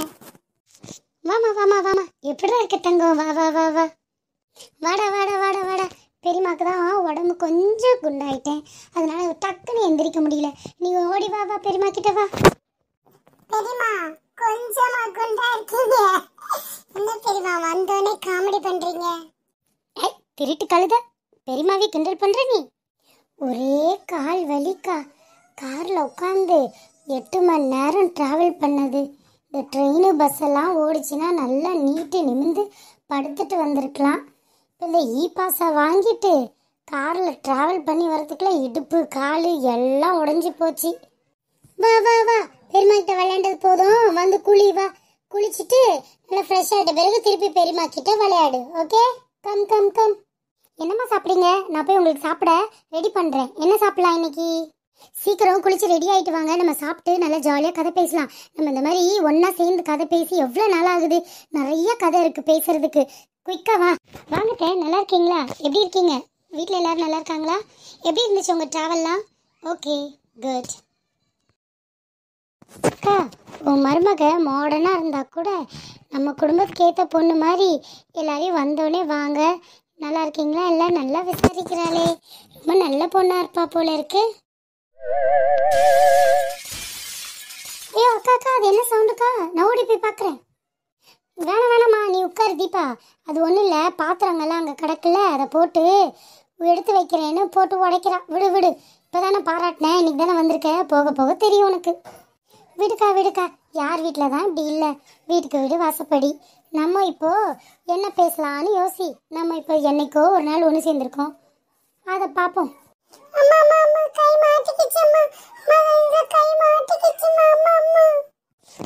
வந்திருக்கியா வாமா வாமா வாமா எப்படிடா இருக்க தங்கம் வா வா வா வா வாடா வாடா வாடா வாடா பெரியமாக்கு தான் உடம்பு கொஞ்சம் குண்டாயிட்டேன் அதனால டக்குன்னு எந்திரிக்க முடியல நீ ஓடி வா வா பெரியமா கிட்ட வா பெரியமா கொஞ்சமா குண்டா இருக்கீங்க என்ன பெரியமா வந்தோடனே காமெடி பண்றீங்க ஏய் திருட்டு கழுத பெரியமாவே கிண்டல் பண்ற நீ ஒரே கால் வலிக்கா காரில் உட்காந்து எட்டு மணி நேரம் ட்ராவல் பண்ணது ட்ரெயினு பஸ்ஸெல்லாம் ஓடிச்சுன்னா நல்லா நீட்டு நிமிந்து படுத்துட்டு வந்திருக்கலாம் இப்போ இந்த இ பாஸை வாங்கிட்டு காரில் ட்ராவல் பண்ணி வரத்துக்குள்ள இடுப்பு கால் எல்லாம் உடஞ்சி போச்சு வா வா வா பெருமாக்கிட்ட விளையாண்டது போதும் வந்து குழி வா குளிச்சுட்டு நல்லா ஃப்ரெஷ் ஆகிட்ட பிறகு திருப்பி பெருமா கிட்ட விளையாடு ஓகே கம் கம் கம் என்னம்மா சாப்பிடுங்க நான் போய் உங்களுக்கு சாப்பிட ரெடி பண்ணுறேன் என்ன சாப்பிடலாம் இன்னைக்கு சீக்கிரம் குளிச்சு ரெடி ஆகிட்டு வாங்க நம்ம சாப்பிட்டு நல்லா ஜாலியாக கதை பேசலாம் நம்ம இந்த மாதிரி ஒன்றா சேர்ந்து கதை பேசி எவ்வளோ நாள் ஆகுது நிறைய கதை இருக்குது பேசுகிறதுக்கு குயிக்காக வா வாங்கிட்டேன் நல்லா இருக்கீங்களா எப்படி இருக்கீங்க வீட்டில் எல்லாரும் நல்லா இருக்காங்களா எப்படி இருந்துச்சு உங்கள் ட்ராவல்லாம் ஓகே குட் அக்கா உன் மருமக மாடர்னாக இருந்தால் கூட நம்ம குடும்பத்துக்கு ஏற்ற பொண்ணு மாதிரி எல்லாரையும் வந்தோடனே வாங்க நல்லா இருக்கீங்களா எல்லாம் நல்லா விசாரிக்கிறாளே ரொம்ப நல்ல பொண்ணாக இருப்பா போல இருக்குது அக்கா அக்கா அது என்ன சவுண்டுக்கா நான் ஓடி போய் பார்க்குறேன் வேணாம் வேணாம்மா நீ உட்காரு தீபா அது ஒன்றும் இல்லை பாத்திரங்கள்லாம் அங்கே கிடக்குல அதை போட்டு எடுத்து வைக்கிறேன்னு போட்டு உடைக்கிறான் விடு விடு இப்போ தானே பாராட்டினேன் இன்னைக்கு தானே வந்திருக்க போக போக தெரியும் உனக்கு விடுக்கா விடுக்கா யார் வீட்டில் தான் இப்படி இல்லை வீட்டுக்கு வீடு வாசப்படி நம்ம இப்போது என்ன பேசலான்னு யோசி நம்ம இப்போ என்னைக்கோ ஒரு நாள் ஒன்று சேர்ந்துருக்கோம் அதை பார்ப்போம்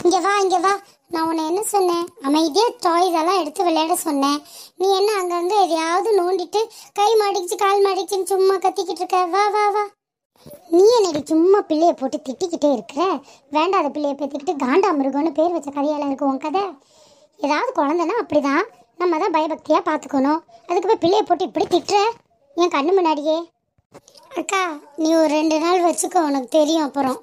இங்க வா இங்க வா நான் உன்னை என்ன சொன்னேன் அமைதியா டாய் இதெல்லாம் எடுத்து விளையாட சொன்னேன் நீ என்ன அங்கங்க எதையாவது நோண்டிட்டு கை மாட்டிக்கிச்சு கால் மாடிச்சுன்னு சும்மா கத்திக்கிட்டு இருக்க வா வா வா நீ என்னடி சும்மா பிள்ளைய போட்டு திட்டிக்கிட்டே இருக்கிற வேண்டாத பிள்ளைய பேத்திக்கிட்டு காண்டா மிருகம்னு பேர் வச்ச கதையால இருக்கு உன் கதை ஏதாவது குழந்தைன்னா அப்படிதான் நம்ம தான் பயபக்தியாக பார்த்துக்கணும் அதுக்கு போய் பிள்ளைய போட்டு இப்படி திட்டுற என் கண்ணு முன்னாடியே அக்கா நீ ஒரு ரெண்டு நாள் வச்சுக்கோ உனக்கு தெரியும் அப்புறம்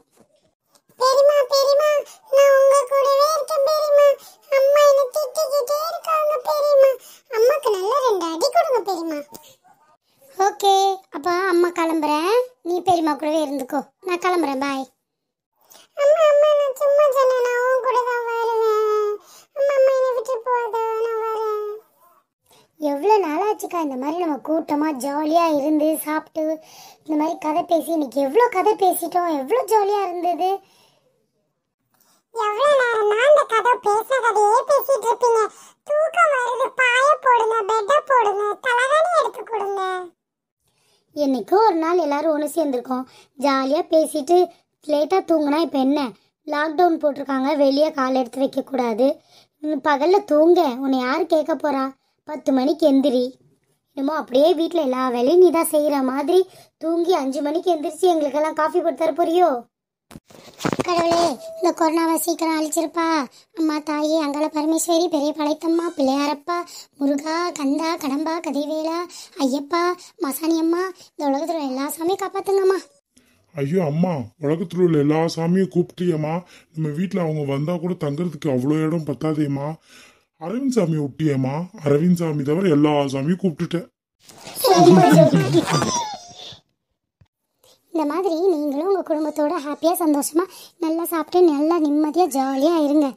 பெரியமா பெரியமா நான் உங்க கூடவே இருக்கேன் பெரியமா அம்மா என்ன திட்டிக்கிட்டே இருக்காங்க பெரியமா அம்மாக்கு நல்ல ரெண்டு அடி கொடுங்க பெரியமா ஓகே அப்போ அம்மா கிளம்புறேன் நீ பெரியமா கூடவே இருந்துக்கோ நான் கிளம்புறேன் பாய் அம்மா அம்மா நான் சும்மா சொன்னேன் நான் உன் கூட தான் வருவேன் பேசிக்கா இந்த மாதிரி நம்ம கூட்டமாக ஜாலியாக இருந்து சாப்பிட்டு இந்த மாதிரி கதை பேசி இன்னைக்கு எவ்வளோ கதை பேசிட்டோம் எவ்வளோ ஜாலியாக இருந்தது எவ்வளோ நேரமா அந்த கதை பேச கதையே பேசிட்டு இருப்பீங்க தூக்கம் வருது பாய போடுங்க பெட்டை போடுங்க தலைகாணி எடுத்து கொடுங்க என்னைக்கும் ஒரு நாள் எல்லாரும் ஒன்று சேர்ந்துருக்கோம் ஜாலியாக பேசிட்டு லேட்டாக தூங்கினா இப்போ என்ன லாக்டவுன் போட்டிருக்காங்க வெளியே கால் எடுத்து வைக்கக்கூடாது பகலில் தூங்க உன்னை யார் கேட்க போகிறா பத்து மணிக்கு எந்திரி என்னமோ அப்படியே வீட்டில் எல்லா வேலையும் நீ தான் செய்கிற மாதிரி தூங்கி அஞ்சு மணிக்கு எந்திரிச்சு எங்களுக்கெல்லாம் காஃபி கொடுத்தர புரியோ கடவுளே இந்த கொரோனாவை சீக்கிரம் அழிச்சிருப்பா அம்மா தாயே அங்கால பரமேஸ்வரி பெரிய பழைத்தம்மா பிள்ளையாரப்பா முருகா கந்தா கடம்பா கதைவேலா ஐயப்பா மசானி அம்மா இந்த உலகத்தில் எல்லா சாமியும் காப்பாத்துங்கம்மா ஐயோ அம்மா உலகத்தில் உள்ள எல்லா சாமியும் கூப்பிட்டியம்மா நம்ம வீட்டில் அவங்க வந்தால் கூட தங்குறதுக்கு அவ்வளோ இடம் பத்தாதேம்மா அரவிந்த் சாமி ஒட்டியம்மா அரவிந்த் சாமி தவிர எல்லா சாமியும் கூப்பிட்டுட்டேன் இந்த மாதிரி நீங்களும் உங்கள் குடும்பத்தோட ஹாப்பியாக சந்தோஷமாக நல்லா சாப்பிட்டு நல்லா நிம்மதியாக ஜாலியாக இருங்க